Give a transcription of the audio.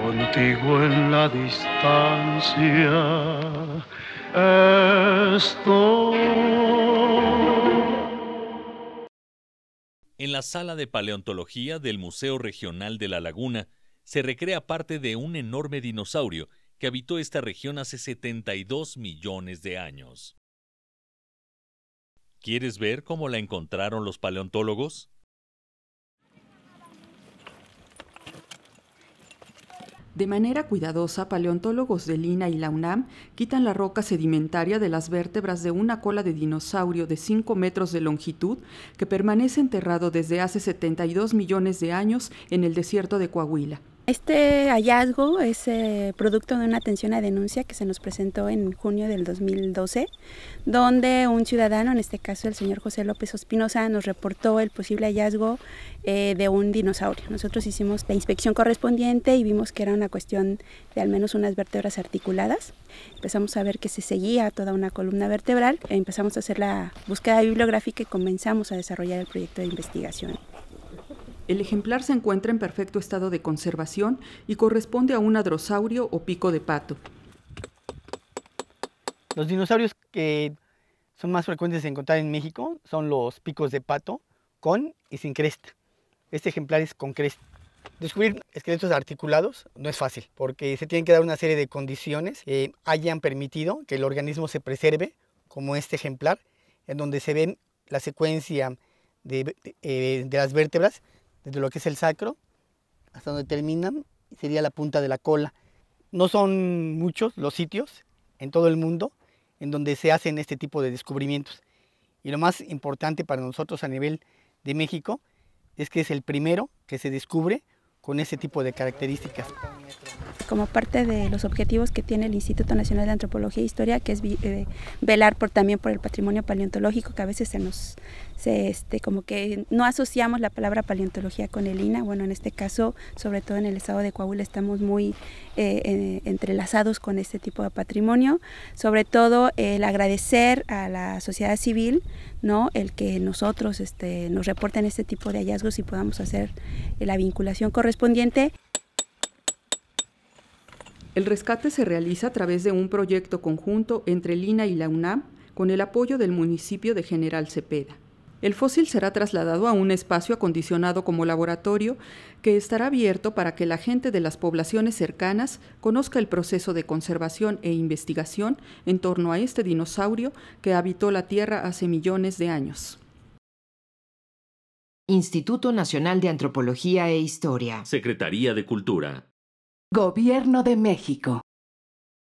Contigo en la distancia En la sala de paleontología del Museo Regional de La Laguna se recrea parte de un enorme dinosaurio que habitó esta región hace 72 millones de años. ¿Quieres ver cómo la encontraron los paleontólogos? De manera cuidadosa, paleontólogos de Lina y la UNAM quitan la roca sedimentaria de las vértebras de una cola de dinosaurio de 5 metros de longitud que permanece enterrado desde hace 72 millones de años en el desierto de Coahuila. Este hallazgo es eh, producto de una atención a denuncia que se nos presentó en junio del 2012, donde un ciudadano, en este caso el señor José López Ospinosa, nos reportó el posible hallazgo eh, de un dinosaurio. Nosotros hicimos la inspección correspondiente y vimos que era una cuestión de al menos unas vértebras articuladas. Empezamos a ver que se seguía toda una columna vertebral, empezamos a hacer la búsqueda bibliográfica y comenzamos a desarrollar el proyecto de investigación. El ejemplar se encuentra en perfecto estado de conservación y corresponde a un adrosaurio o pico de pato. Los dinosaurios que son más frecuentes de encontrar en México son los picos de pato, con y sin cresta. Este ejemplar es con cresta. Descubrir esqueletos articulados no es fácil, porque se tienen que dar una serie de condiciones que hayan permitido que el organismo se preserve, como este ejemplar, en donde se ven la secuencia de eh, las vértebras desde lo que es el sacro hasta donde terminan, sería la punta de la cola. No son muchos los sitios en todo el mundo en donde se hacen este tipo de descubrimientos. Y lo más importante para nosotros a nivel de México es que es el primero que se descubre con ese tipo de características como parte de los objetivos que tiene el Instituto Nacional de Antropología e Historia, que es eh, velar por, también por el patrimonio paleontológico, que a veces se nos, este, como que no asociamos la palabra paleontología con el INA. Bueno, en este caso, sobre todo en el estado de Coahuila, estamos muy eh, entrelazados con este tipo de patrimonio. Sobre todo el agradecer a la sociedad civil, ¿no? El que nosotros este, nos reporten este tipo de hallazgos y podamos hacer la vinculación correspondiente. El rescate se realiza a través de un proyecto conjunto entre Lina y la UNAM con el apoyo del municipio de General Cepeda. El fósil será trasladado a un espacio acondicionado como laboratorio que estará abierto para que la gente de las poblaciones cercanas conozca el proceso de conservación e investigación en torno a este dinosaurio que habitó la Tierra hace millones de años. Instituto Nacional de Antropología e Historia. Secretaría de Cultura. Gobierno de México.